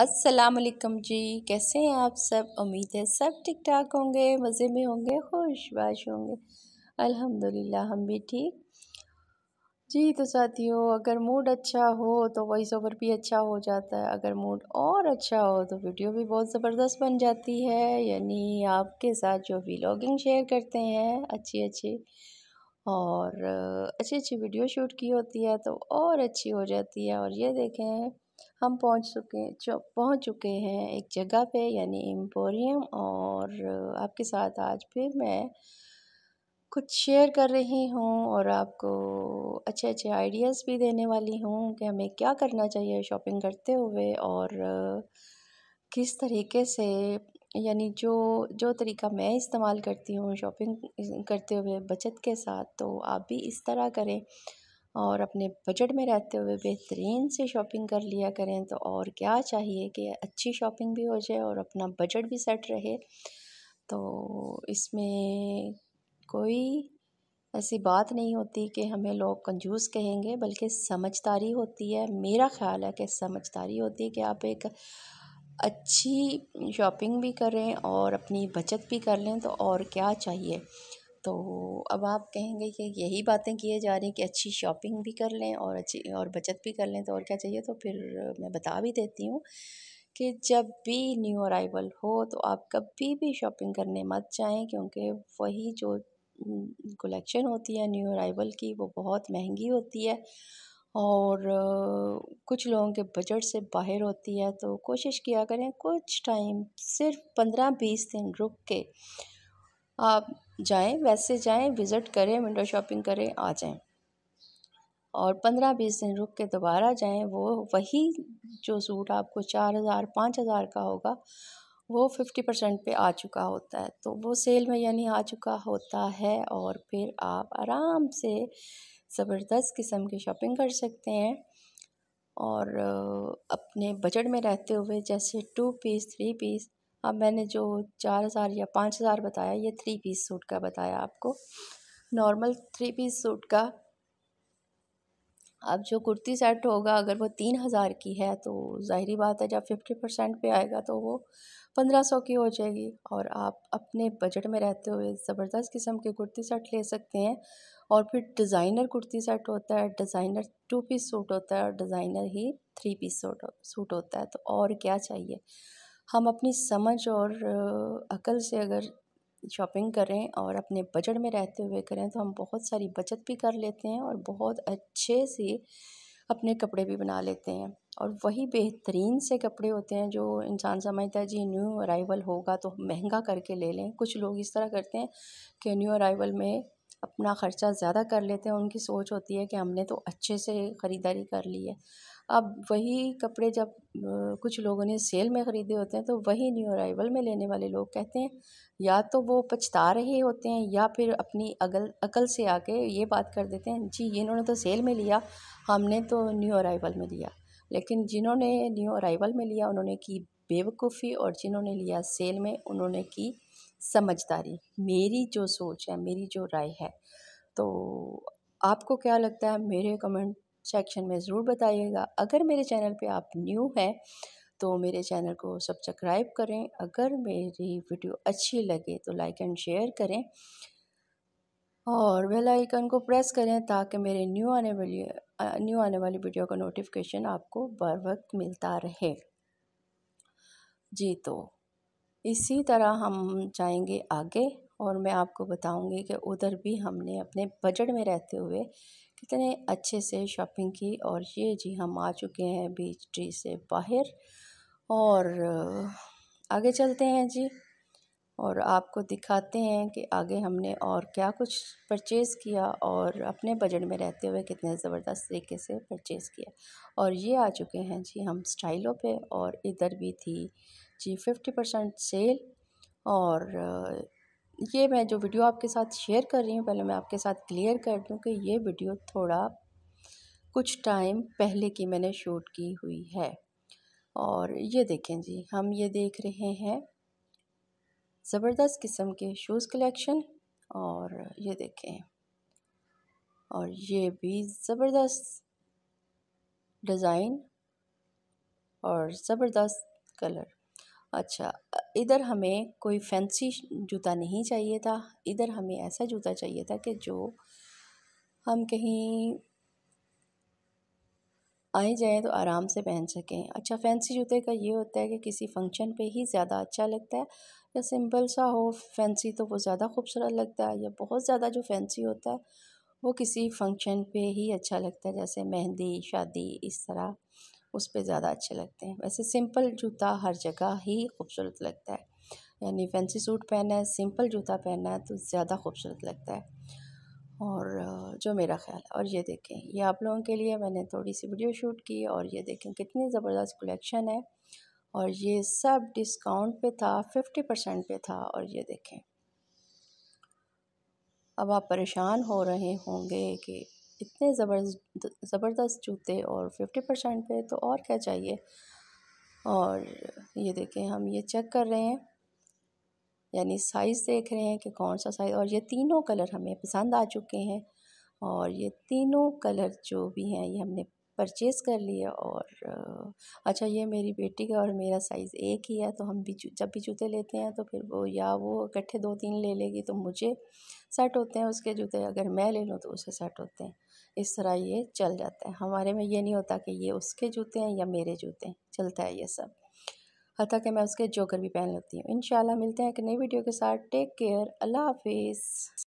असलकम जी कैसे हैं आप सब उम्मीद है सब ठीक ठाक होंगे मज़े में होंगे खुशबाश होंगे अल्हम्दुलिल्लाह हम भी ठीक जी तो साथियों अगर मूड अच्छा हो तो वॉइस ओवर भी अच्छा हो जाता है अगर मूड और अच्छा हो तो वीडियो भी बहुत ज़बरदस्त बन जाती है यानी आपके साथ जो व्लॉगिंग शेयर करते हैं अच्छी अच्छी और अच्छी अच्छी वीडियो शूट की होती है तो और अच्छी हो जाती है और ये देखें हम पहुंच चुके पहुंच चुके हैं एक जगह पे यानी एम्पोरियम और आपके साथ आज फिर मैं कुछ शेयर कर रही हूँ और आपको अच्छे अच्छे आइडियाज़ भी देने वाली हूँ कि हमें क्या करना चाहिए शॉपिंग करते हुए और किस तरीके से यानी जो जो तरीका मैं इस्तेमाल करती हूँ शॉपिंग करते हुए बचत के साथ तो आप भी इस तरह करें और अपने बजट में रहते हुए बेहतरीन से शॉपिंग कर लिया करें तो और क्या चाहिए कि अच्छी शॉपिंग भी हो जाए और अपना बजट भी सेट रहे तो इसमें कोई ऐसी बात नहीं होती कि हमें लोग कंजूस कहेंगे बल्कि समझदारी होती है मेरा ख्याल है कि समझदारी होती है कि आप एक अच्छी शॉपिंग भी करें और अपनी बचत भी कर लें तो और क्या चाहिए तो अब आप कहेंगे कि यही बातें किए जा रही कि अच्छी शॉपिंग भी कर लें और अच्छी और बचत भी कर लें तो और क्या चाहिए तो फिर मैं बता भी देती हूँ कि जब भी न्यू अराइवल हो तो आप कभी भी शॉपिंग करने मत जाएं क्योंकि वही जो कलेक्शन होती है न्यू अराइवल की वो बहुत महंगी होती है और कुछ लोगों के बजट से बाहर होती है तो कोशिश किया करें कुछ टाइम सिर्फ पंद्रह बीस दिन रुक के आप जाएं वैसे जाएं विज़िट करें विंडो शॉपिंग करें आ जाएं और पंद्रह बीस दिन रुक के दोबारा जाएं वो वही जो सूट आपको चार हज़ार पाँच हज़ार का होगा वो फिफ्टी परसेंट पर आ चुका होता है तो वो सेल में यानी आ चुका होता है और फिर आप आराम से ज़बरदस्त किस्म की शॉपिंग कर सकते हैं और अपने बजट में रहते हुए जैसे टू पीस थ्री पीस अब मैंने जो चार हज़ार या पाँच हज़ार बताया ये थ्री पीस सूट का बताया आपको नॉर्मल थ्री पीस सूट का अब जो कुर्ती सेट होगा अगर वो तीन हज़ार की है तो ज़ाहरी बात है जब फिफ्टी परसेंट पर आएगा तो वो पंद्रह सौ की हो जाएगी और आप अपने बजट में रहते हुए ज़बरदस्त किस्म के कुर्ती सेट ले सकते हैं और फिर डिज़ाइनर कुर्ती सेट होता है डिज़ाइनर टू पीस सूट होता है और डिज़ाइनर ही थ्री पीस सूट सूट होता है तो और क्या चाहिए हम अपनी समझ और अकल से अगर शॉपिंग करें और अपने बजट में रहते हुए करें तो हम बहुत सारी बचत भी कर लेते हैं और बहुत अच्छे से अपने कपड़े भी बना लेते हैं और वही बेहतरीन से कपड़े होते हैं जो इंसान समझता है जी न्यू अराइवल होगा तो महंगा करके ले लें कुछ लोग इस तरह करते हैं कि न्यू अराइवल में अपना ख़र्चा ज़्यादा कर लेते हैं उनकी सोच होती है कि हमने तो अच्छे से ख़रीदारी कर ली है अब वही कपड़े जब कुछ लोगों ने सेल में ख़रीदे होते हैं तो वही न्यू अराइवल में लेने वाले लोग कहते हैं या तो वो पछता रहे होते हैं या फिर अपनी अगल अकल से आके ये बात कर देते हैं जी इन्होंने तो सेल में लिया हमने तो न्यू अराइवल में लिया लेकिन जिन्होंने न्यू अराइवल में लिया उन्होंने की बेवकूफ़ी और जिन्होंने लिया सेल में उन्होंने की समझदारी मेरी जो सोच है मेरी जो राय है तो आपको क्या लगता है मेरे कमेंट सेक्शन में ज़रूर बताइएगा अगर मेरे चैनल पे आप न्यू हैं तो मेरे चैनल को सब्सक्राइब करें अगर मेरी वीडियो अच्छी लगे तो लाइक एंड शेयर करें और बेल आइकन को प्रेस करें ताकि मेरे न्यू आने वाली न्यू आने वाली वीडियो का नोटिफिकेशन आपको बर वक्त मिलता रहे जी तो इसी तरह हम जाएंगे आगे और मैं आपको बताऊंगी कि उधर भी हमने अपने बजट में रहते हुए कितने अच्छे से शॉपिंग की और ये जी हम आ चुके हैं बीच ट्री से बाहर और आगे चलते हैं जी और आपको दिखाते हैं कि आगे हमने और क्या कुछ परचेज़ किया और अपने बजट में रहते हुए कितने ज़बरदस्त तरीके से परचेज़ किया और ये आ चुके हैं जी हम स्टाइलों पे और इधर भी थी जी फिफ्टी परसेंट सेल और ये मैं जो वीडियो आपके साथ शेयर कर रही हूँ पहले मैं आपके साथ क्लियर कर दूँ कि ये वीडियो थोड़ा कुछ टाइम पहले की मैंने शूट की हुई है और ये देखें जी हम ये देख रहे हैं ज़बरदस्त किस्म के शूज़ कलेक्शन और ये देखें और ये भी ज़बरदस्त डिज़ाइन और ज़बरदस्त कलर अच्छा इधर हमें कोई फैंसी जूता नहीं चाहिए था इधर हमें ऐसा जूता चाहिए था कि जो हम कहीं आए जाएँ तो आराम से पहन सकें अच्छा फैंसी जूते का ये होता है कि किसी फंक्शन पे ही ज़्यादा अच्छा लगता है या सिंपल सा हो फैंसी तो वो ज़्यादा खूबसूरत लगता है या बहुत ज़्यादा जो फैंसी होता है वो किसी फंक्शन पे ही अच्छा लगता है जैसे मेहंदी शादी इस तरह उस पर ज़्यादा अच्छे लगते हैं वैसे सिंपल जूता हर जगह ही खूबसूरत लगता है यानी फैंसी सूट पहना है सिंपल जूता पहना है तो ज़्यादा खूबसूरत लगता है और जो मेरा ख्याल है और ये देखें ये आप लोगों के लिए मैंने थोड़ी सी वीडियो शूट की और ये देखें कितनी ज़बरदस्त कलेक्शन है और ये सब डिस्काउंट पे था फिफ्टी परसेंट पे था और ये देखें अब आप परेशान हो रहे होंगे कि इतने ज़बरदस्त ज़बरदस्त जूते और फिफ्टी परसेंट पे तो और क्या चाहिए और ये देखें हम ये चेक कर रहे हैं यानी साइज़ देख रहे हैं कि कौन सा साइज़ और ये तीनों कलर हमें पसंद आ चुके हैं और ये तीनों कलर जो भी हैं ये हमने परचेज़ कर लिए और अच्छा ये मेरी बेटी का और मेरा साइज़ एक ही है तो हम भी जब भी जूते लेते हैं तो फिर वो या वो इकट्ठे दो तीन ले लेगी तो मुझे सेट होते हैं उसके जूते अगर मैं ले लूँ तो उसे सेट होते हैं इस तरह ये चल जाता है हमारे में ये नहीं होता कि ये उसके जूते हैं या मेरे जूते हैं चलता है ये सब हत्या कि मैं उसके जोकर भी पहन लेती हूँ इन मिलते हैं एक नई वीडियो के साथ टेक केयर अल्लाह हाफिज़